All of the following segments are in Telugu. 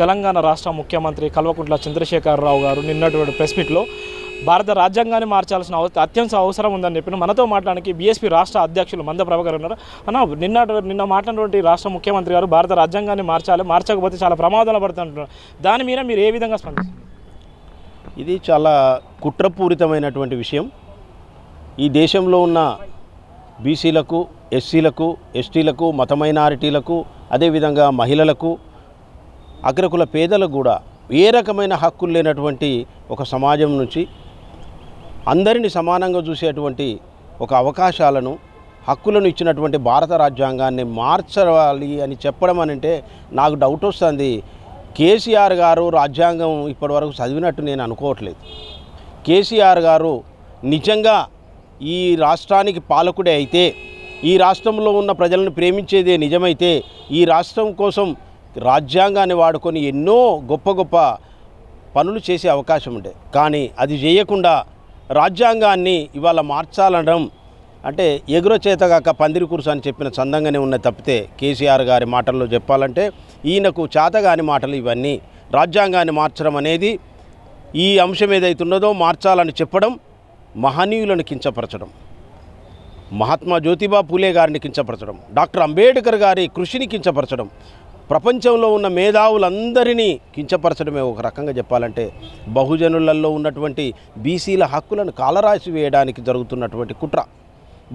తెలంగాణ రాష్ట్ర ముఖ్యమంత్రి కల్వకుంట్ల చంద్రశేఖరరావు గారు నిన్నటువంటి ప్రెస్ మీట్లో భారత రాజ్యాంగాన్ని మార్చాల్సిన అత్యంత అవసరం ఉందని చెప్పిన మనతో మాట్లాడానికి బీఎస్పీ రాష్ట్ర అధ్యక్షులు మంద ప్రభాకర్ ఉన్నారు అన్న నిన్న నిన్న మాట్లాడినటువంటి రాష్ట్ర ముఖ్యమంత్రి గారు భారత రాజ్యాంగాన్ని మార్చాలి మార్చకపోతే చాలా ప్రమాదాలు పడుతుంటున్నారు దాని మీద మీరు ఏ విధంగా స్పందిస్తారు ఇది చాలా కుట్రపూరితమైనటువంటి విషయం ఈ దేశంలో ఉన్న బీసీలకు ఎస్సీలకు ఎస్టీలకు మత మైనారిటీలకు అదేవిధంగా మహిళలకు అగ్రకుల పేదలకు కూడా ఏ రకమైన హక్కులు లేనటువంటి ఒక సమాజం నుంచి అందరిని సమానంగా చూసేటువంటి ఒక అవకాశాలను హక్కులను ఇచ్చినటువంటి భారత రాజ్యాంగాన్ని మార్చాలి అని చెప్పడం అని అంటే నాకు డౌట్ వస్తుంది కేసీఆర్ గారు రాజ్యాంగం ఇప్పటివరకు చదివినట్టు నేను అనుకోవట్లేదు కేసీఆర్ గారు నిజంగా ఈ రాష్ట్రానికి పాలకుడే అయితే ఈ రాష్ట్రంలో ఉన్న ప్రజలను ప్రేమించేదే నిజమైతే ఈ రాష్ట్రం కోసం రాజ్యాంగాన్ని వాడుకొని ఎన్నో గొప్ప గొప్ప పనులు చేసే అవకాశం ఉండే కానీ అది చేయకుండా రాజ్యాంగాన్ని ఇవాళ మార్చాలనడం అంటే ఎగురచేతగాక పందిరి కూర్చు అని చెప్పిన చందంగానే ఉన్న తప్పితే కేసీఆర్ గారి మాటల్లో చెప్పాలంటే ఈయనకు చేతగాని మాటలు ఇవన్నీ రాజ్యాంగాన్ని మార్చడం అనేది ఈ అంశం ఏదైతే ఉన్నదో మార్చాలని చెప్పడం మహనీయులను కించపరచడం మహాత్మా జ్యోతిబా పూలే గారిని కించపరచడం డాక్టర్ అంబేద్కర్ గారి కృషిని కించపరచడం ప్రపంచంలో ఉన్న మేధావులందరినీ కించపరచడమే ఒక రకంగా చెప్పాలంటే బహుజనులలో ఉన్నటువంటి బీసీల హక్కులను కాలరాసి వేయడానికి జరుగుతున్నటువంటి కుట్ర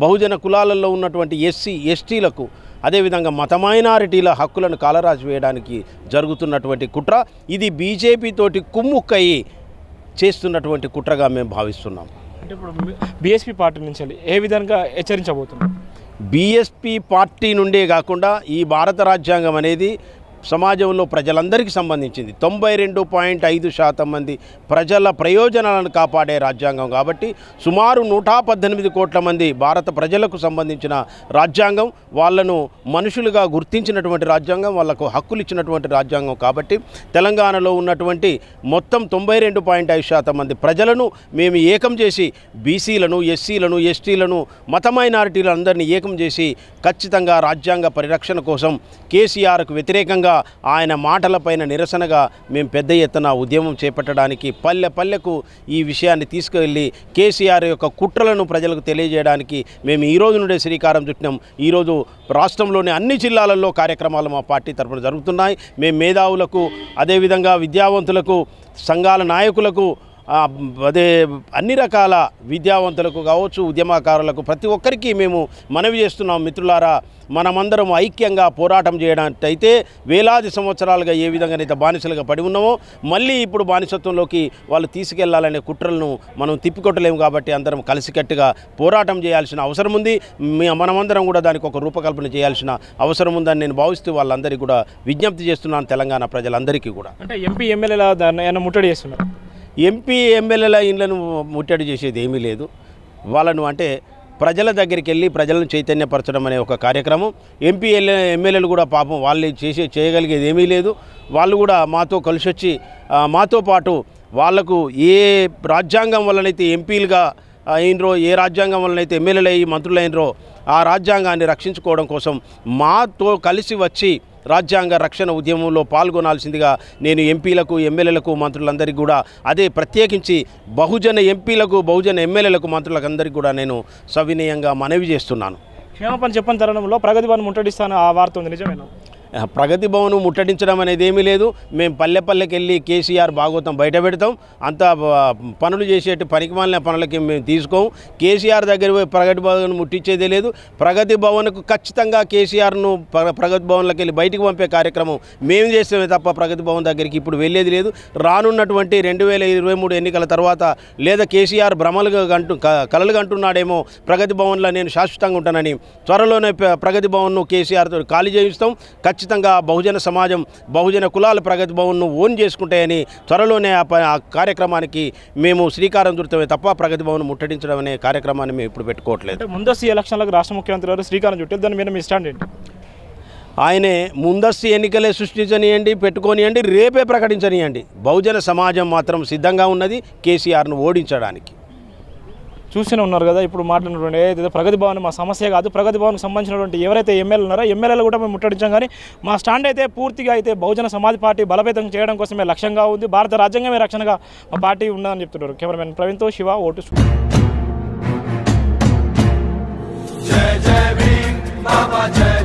బహుజన కులాలలో ఉన్నటువంటి ఎస్సీ ఎస్టీలకు అదేవిధంగా మత మైనారిటీల హక్కులను కాలరాసి వేయడానికి జరుగుతున్నటువంటి కుట్ర ఇది బీజేపీతోటి కుమ్ముక్కయి చేస్తున్నటువంటి కుట్రగా మేము భావిస్తున్నాం అంటే ఇప్పుడు బీఎస్పీ పార్టీ నుంచి ఏ విధంగా హెచ్చరించబోతున్నాం బీఎస్పీ పార్టీ నుండే కాకుండా ఈ భారత రాజ్యాంగం అనేది సమాజంలో ప్రజలందరికీ సంబంధించింది తొంభై రెండు పాయింట్ ఐదు శాతం మంది ప్రజల ప్రయోజనాలను కాపాడే రాజ్యాంగం కాబట్టి సుమారు నూట పద్దెనిమిది కోట్ల మంది భారత ప్రజలకు సంబంధించిన రాజ్యాంగం వాళ్ళను మనుషులుగా గుర్తించినటువంటి రాజ్యాంగం వాళ్లకు హక్కులు ఇచ్చినటువంటి రాజ్యాంగం కాబట్టి తెలంగాణలో ఉన్నటువంటి మొత్తం తొంభై రెండు పాయింట్ ఐదు శాతం మంది ప్రజలను మేము ఏకం చేసి బీసీలను ఎస్సీలను ఎస్టీలను మత మైనారిటీలందరినీ ఏకం చేసి ఖచ్చితంగా రాజ్యాంగ పరిరక్షణ కోసం కేసీఆర్కు వ్యతిరేకంగా కూడా ఆయన మాటలపైన నిరసనగా మేము పెద్ద ఎత్తున ఉద్యమం చేపట్టడానికి పల్లె పల్లెకు ఈ విషయాన్ని తీసుకువెళ్ళి కేసీఆర్ యొక్క కుట్రలను ప్రజలకు తెలియజేయడానికి మేము ఈ రోజు నుండే శ్రీకారం చుట్టినాం ఈరోజు రాష్ట్రంలోని అన్ని జిల్లాలలో కార్యక్రమాలు మా పార్టీ తరఫున జరుగుతున్నాయి మేము మేధావులకు అదేవిధంగా విద్యావంతులకు సంఘాల నాయకులకు అదే అన్ని రకాల విద్యావంతులకు కావచ్చు ఉద్యమకారులకు ప్రతి ఒక్కరికి మేము మనవి చేస్తున్నాం మిత్రులారా మనమందరం ఐక్యంగా పోరాటం చేయడానికైతే వేలాది సంవత్సరాలుగా ఏ విధంగా అయితే బానిసలుగా పడి ఉన్నామో మళ్ళీ ఇప్పుడు బానిసత్వంలోకి వాళ్ళు తీసుకెళ్లాలనే కుట్రలను మనం తిప్పికొట్టలేము కాబట్టి అందరం కలిసికట్టుగా పోరాటం చేయాల్సిన అవసరం ఉంది మనమందరం కూడా దానికి ఒక రూపకల్పన చేయాల్సిన అవసరం ఉందని నేను భావిస్తూ వాళ్ళందరికీ కూడా విజ్ఞప్తి చేస్తున్నాను తెలంగాణ ప్రజలందరికీ కూడా అంటే ఎంపీ ఎమ్మెల్యేల దాన్ని ముట్టడి చేస్తున్నారు ఎంపీ ఎమ్మెల్యేల ఇళ్లను ముట్టడి చేసేది ఏమీ లేదు వాళ్ళను అంటే ప్రజల దగ్గరికి వెళ్ళి ప్రజలను చైతన్యపరచడం అనే ఒక కార్యక్రమం ఎంపీ ఎమ్మెల్యేలు కూడా పాపం వాళ్ళు చేసే చేయగలిగేది ఏమీ లేదు వాళ్ళు కూడా మాతో కలిసి వచ్చి మాతో పాటు వాళ్లకు ఏ రాజ్యాంగం వల్లనైతే ఎంపీలుగా అయినరో ఏ రాజ్యాంగం వల్లనైతే ఎమ్మెల్యేలు అయ్యి మంత్రులు అయినరో ఆ రాజ్యాంగాన్ని రక్షించుకోవడం కోసం మాతో కలిసి వచ్చి రాజ్యాంగ రక్షణ ఉద్యమంలో పాల్గొనాల్సిందిగా నేను ఎంపీలకు ఎమ్మెల్యేలకు మంత్రులందరికీ కూడా అదే ప్రత్యేకించి బహుజన ఎంపీలకు బహుజన ఎమ్మెల్యేలకు మంత్రులకు అందరికీ కూడా నేను సవినయంగా మనవి చేస్తున్నాను క్షేమ పని చెప్పని తరుణంలో ప్రగతి పని ముట్టడిస్తాను ఆ వార్త ఉంది నిజమేనా ప్రగతి భవన్ ముట్టడించడం అనేది ఏమీ లేదు మేము పల్లె పల్లెకి వెళ్ళి కేసీఆర్ భాగవతం బయట పెడతాం అంత పనులు చేసేటి పనికిమాలిన పనులకి మేము తీసుకోము కేసీఆర్ దగ్గర పోయి ప్రగతి భవన్ ముట్టించేదే లేదు ప్రగతి భవన్కు ఖచ్చితంగా కేసీఆర్ను ప్రగతి భవన్లోకి వెళ్ళి బయటకు పంపే కార్యక్రమం మేము చేస్తామే తప్ప ప్రగతి భవన్ దగ్గరికి ఇప్పుడు వెళ్ళేది లేదు రానున్నటువంటి రెండు వేల ఇరవై మూడు ఎన్నికల తర్వాత లేదా కేసీఆర్ భ్రమలుగా అంటు కలలు కంటున్నాడేమో ప్రగతి భవన్లో నేను శాశ్వతంగా ఉంటానని త్వరలోనే ప్రగతి భవన్ను కేసీఆర్తో ఖాళీ చేయిస్తాం ఖచ్చితంగా ఖచ్చితంగా బహుజన సమాజం బహుజన కులాల ప్రగతి భవన్ను ఓన్ చేసుకుంటాయని త్వరలోనే ఆ కార్యక్రమానికి మేము శ్రీకారం చుడతామే తప్ప ప్రగతి భవన్ ముట్టడించడం అనే కార్యక్రమాన్ని మేము ఇప్పుడు పెట్టుకోవట్లేదు ముందస్తు ఎలక్షన్లకు రాష్ట్ర ముఖ్యమంత్రి గారు శ్రీకారం చుట్టే దాని మీద మీ స్టాండ్ ఏంటి ఆయనే ముందస్తు ఎన్నికలే సృష్టించనియండి పెట్టుకోనియండి రేపే ప్రకటించనియండి బహుజన సమాజం మాత్రం సిద్ధంగా ఉన్నది కేసీఆర్ను ఓడించడానికి చూస్తూనే ఉన్నారు కదా ఇప్పుడు మాట్లాడినటువంటి ఏదైతే ప్రగతి భవన్ మా సమస్య కాదు ప్రగతి భవన్కి సంబంధించినటువంటి ఎవరైతే ఎమ్మెల్యే ఉన్నారో ఎమ్మెల్యేలు కూడా మేము ముట్టడించాం కానీ మా స్టాండ్ అయితే పూర్తిగా అయితే బహుజన సమాజ్ పార్టీ బలపేతం చేయడం కోసమే లక్ష్యంగా ఉంది భారత రాజ్యాంగమే రక్షణగా మా పార్టీ ఉన్నదని చెప్తున్నారు కెమెరామెన్ ప్రవీణ్తో శివ ఓటు జయ జై భీమ్ బాబా జయ